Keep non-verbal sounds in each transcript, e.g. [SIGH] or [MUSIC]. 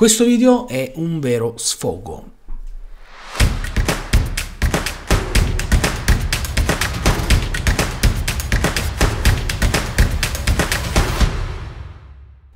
Questo video è un vero sfogo.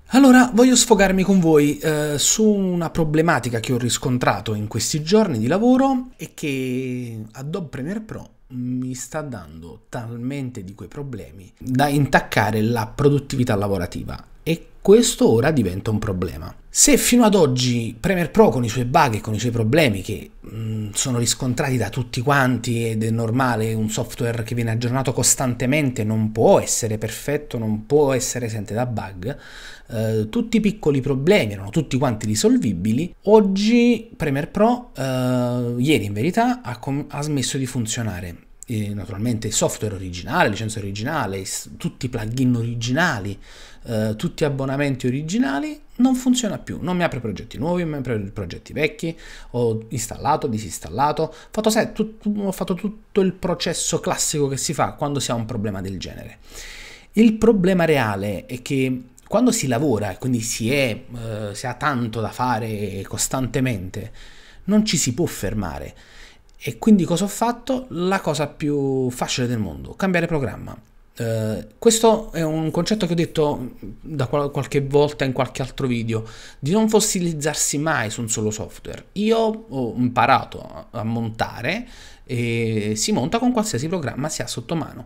Allora, voglio sfogarmi con voi eh, su una problematica che ho riscontrato in questi giorni di lavoro e che Adobe Premiere Pro mi sta dando talmente di quei problemi da intaccare la produttività lavorativa e questo ora diventa un problema. Se fino ad oggi Premiere Pro con i suoi bug e con i suoi problemi che mh, mm, sono riscontrati da tutti quanti ed è normale un software che viene aggiornato costantemente non può essere perfetto, non può essere esente da bug, eh, tutti i piccoli problemi erano tutti quanti risolvibili, oggi Premiere Pro eh, ieri in verità ha, ha smesso di funzionare naturalmente il software originale, licenza originale, tutti i plugin originali, eh, tutti gli abbonamenti originali, non funziona più, non mi apre progetti nuovi, non mi apre progetti vecchi, ho installato, disinstallato, fatto, sai, tutto, ho fatto tutto il processo classico che si fa quando si ha un problema del genere. Il problema reale è che quando si lavora e quindi si, è, eh, si ha tanto da fare costantemente, non ci si può fermare e quindi cosa ho fatto? La cosa più facile del mondo, cambiare programma. Eh, questo è un concetto che ho detto da qual- qualche volta in qualche altro video, di non fossilizzarsi mai su un solo software. Io ho imparato a, a montare e si monta con qualsiasi programma si ha sotto mano.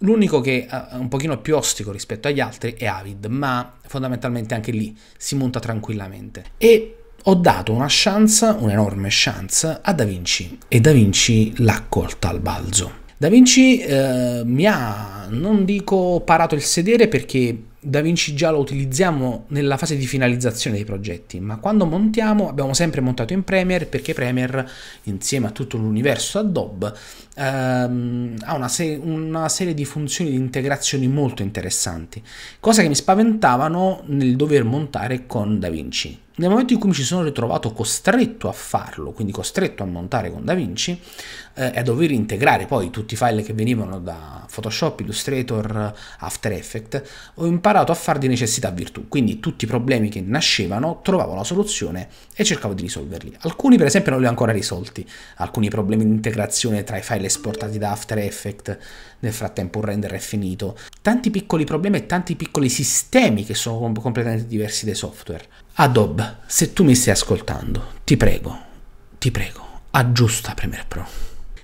L'unico che è un pochino più ostico rispetto agli altri è Avid, ma fondamentalmente anche lì si monta tranquillamente. E ho dato una chance, un'enorme chance, a Da Vinci e Da Vinci l'ha colta al balzo. Da Vinci eh, mi ha, non dico parato il sedere perché Da Vinci già lo utilizziamo nella fase di finalizzazione dei progetti, ma quando montiamo abbiamo sempre montato in Premiere perché Premiere, insieme a tutto l'universo Adobe, ehm, ha una, se- una serie di funzioni di integrazioni molto interessanti, cosa che mi spaventavano nel dover montare con Da Vinci nel momento in cui mi ci sono ritrovato costretto a farlo, quindi costretto a montare con DaVinci eh, e a dover integrare poi tutti i file che venivano da Photoshop, Illustrator, After Effects, ho imparato a far di necessità virtù, quindi tutti i problemi che nascevano trovavo la soluzione e cercavo di risolverli. Alcuni per esempio non li ho ancora risolti, alcuni problemi di integrazione tra i file esportati da After Effects, nel frattempo un render è finito, tanti piccoli problemi e tanti piccoli sistemi che sono completamente diversi dai software. Adobe, se tu mi stai ascoltando, ti prego, ti prego, aggiusta Premiere Pro.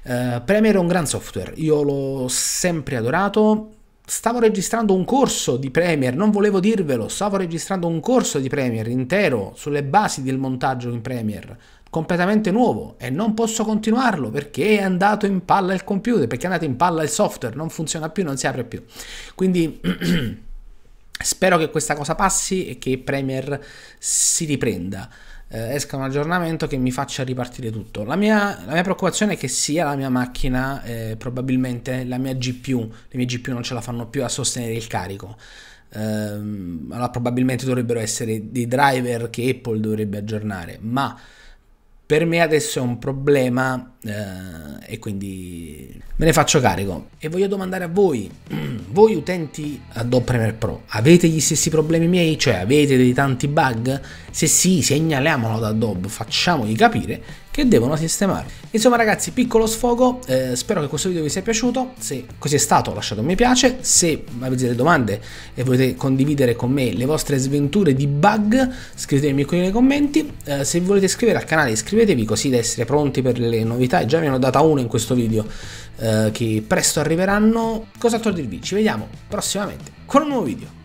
Uh, eh, Premiere è un gran software, io l'ho sempre adorato, stavo registrando un corso di Premiere, non volevo dirvelo, stavo registrando un corso di Premiere intero sulle basi del montaggio in Premiere, completamente nuovo e non posso continuarlo perché è andato in palla il computer, perché è andato in palla il software, non funziona più, non si apre più. Quindi [CLEARS THROAT] Spero che questa cosa passi e che Premier si riprenda. Eh, esca un aggiornamento che mi faccia ripartire tutto. La mia, la mia preoccupazione è che sia la mia macchina, eh, probabilmente la mia GPU, le mie GPU non ce la fanno più a sostenere il carico. Eh, allora, probabilmente dovrebbero essere dei driver che Apple dovrebbe aggiornare, ma per me adesso è un problema eh, e quindi me ne faccio carico. E voglio domandare a voi. [CLEARS THROAT] voi utenti Adobe Premiere Pro avete gli stessi problemi miei? Cioè avete dei tanti bug? Se sì, segnaliamolo ad Adobe, facciamogli capire che devono sistemare. Insomma ragazzi, piccolo sfogo, eh, spero che questo video vi sia piaciuto, se così è stato lasciate un mi piace, se avete delle domande e volete condividere con me le vostre sventure di bug, scrivetemi qui nei commenti, eh, se volete iscrivervi al canale iscrivetevi così da essere pronti per le novità, già vi hanno data una in questo video eh, che presto arriveranno, cos'altro dirvi, ci vediamo prossimamente con un nuovo video.